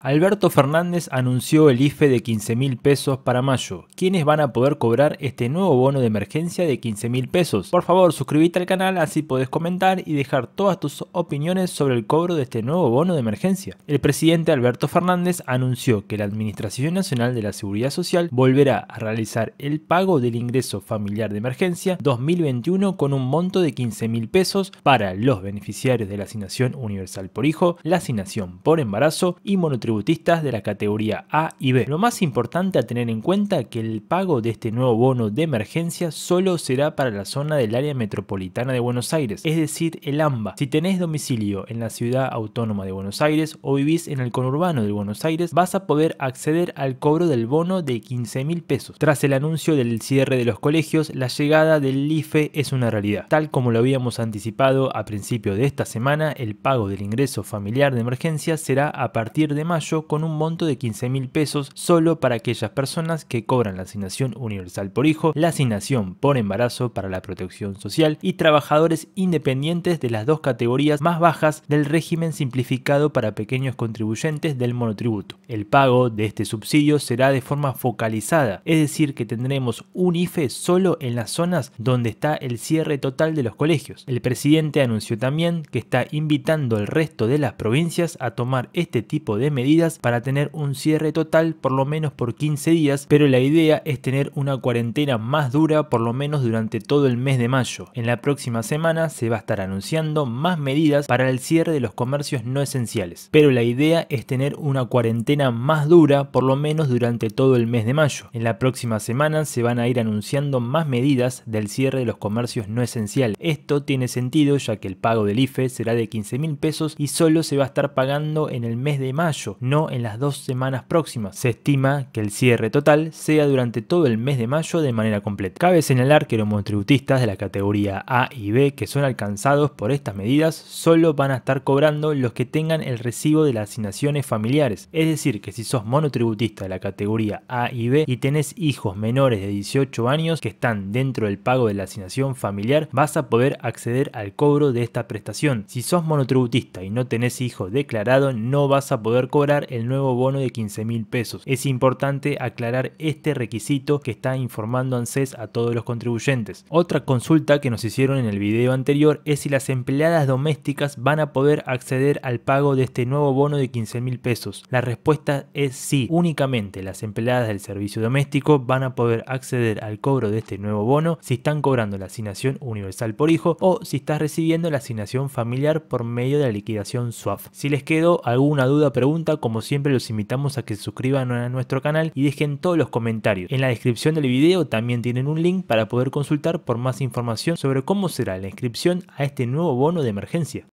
Alberto Fernández anunció el IFE de 15 mil pesos para mayo. ¿Quiénes van a poder cobrar este nuevo bono de emergencia de 15 mil pesos? Por favor, suscríbete al canal, así podés comentar y dejar todas tus opiniones sobre el cobro de este nuevo bono de emergencia. El presidente Alberto Fernández anunció que la Administración Nacional de la Seguridad Social volverá a realizar el pago del ingreso familiar de emergencia 2021 con un monto de 15 mil pesos para los beneficiarios de la asignación universal por hijo, la asignación por embarazo y monotribución de la categoría A y B. Lo más importante a tener en cuenta es que el pago de este nuevo bono de emergencia solo será para la zona del área metropolitana de Buenos Aires, es decir, el AMBA. Si tenés domicilio en la ciudad autónoma de Buenos Aires o vivís en el conurbano de Buenos Aires, vas a poder acceder al cobro del bono de 15 mil pesos. Tras el anuncio del cierre de los colegios, la llegada del IFE es una realidad. Tal como lo habíamos anticipado a principio de esta semana, el pago del ingreso familiar de emergencia será a partir de mayo con un monto de 15 mil pesos solo para aquellas personas que cobran la asignación universal por hijo, la asignación por embarazo para la protección social y trabajadores independientes de las dos categorías más bajas del régimen simplificado para pequeños contribuyentes del monotributo. El pago de este subsidio será de forma focalizada, es decir, que tendremos un IFE solo en las zonas donde está el cierre total de los colegios. El presidente anunció también que está invitando al resto de las provincias a tomar este tipo de medidas para tener un cierre total por lo menos por 15 días, pero la idea es tener una cuarentena más dura por lo menos durante todo el mes de mayo. En la próxima semana se va a estar anunciando más medidas para el cierre de los comercios no esenciales, pero la idea es tener una cuarentena más dura por lo menos durante todo el mes de mayo. En la próxima semana se van a ir anunciando más medidas del cierre de los comercios no esenciales. Esto tiene sentido ya que el pago del IFE será de 15 mil pesos y solo se va a estar pagando en el mes de mayo, no en las dos semanas próximas. Se estima que el cierre total sea durante todo el mes de mayo de manera completa. Cabe señalar que los monotributistas de la categoría A y B que son alcanzados por estas medidas solo van a estar cobrando los que tengan el recibo de las asignaciones familiares. Es decir, que si sos monotributista de la categoría A y B y tenés hijos menores de 18 años que están dentro del pago de la asignación familiar, vas a poder acceder al cobro de esta prestación. Si sos monotributista y no tenés hijo declarado, no vas a poder cobrar el nuevo bono de 15 mil pesos. Es importante aclarar este requisito que está informando ANSES a todos los contribuyentes. Otra consulta que nos hicieron en el video anterior es si las empleadas domésticas van a poder acceder al pago de este nuevo bono de 15 mil pesos. La respuesta es sí, únicamente las empleadas del servicio doméstico van a poder acceder al cobro de este nuevo bono si están cobrando la asignación universal por hijo o si estás recibiendo la asignación familiar por medio de la liquidación SWAF. Si les quedó alguna duda pregunta, como siempre los invitamos a que se suscriban a nuestro canal y dejen todos los comentarios. En la descripción del video también tienen un link para poder consultar por más información sobre cómo será la inscripción a este nuevo bono de emergencia.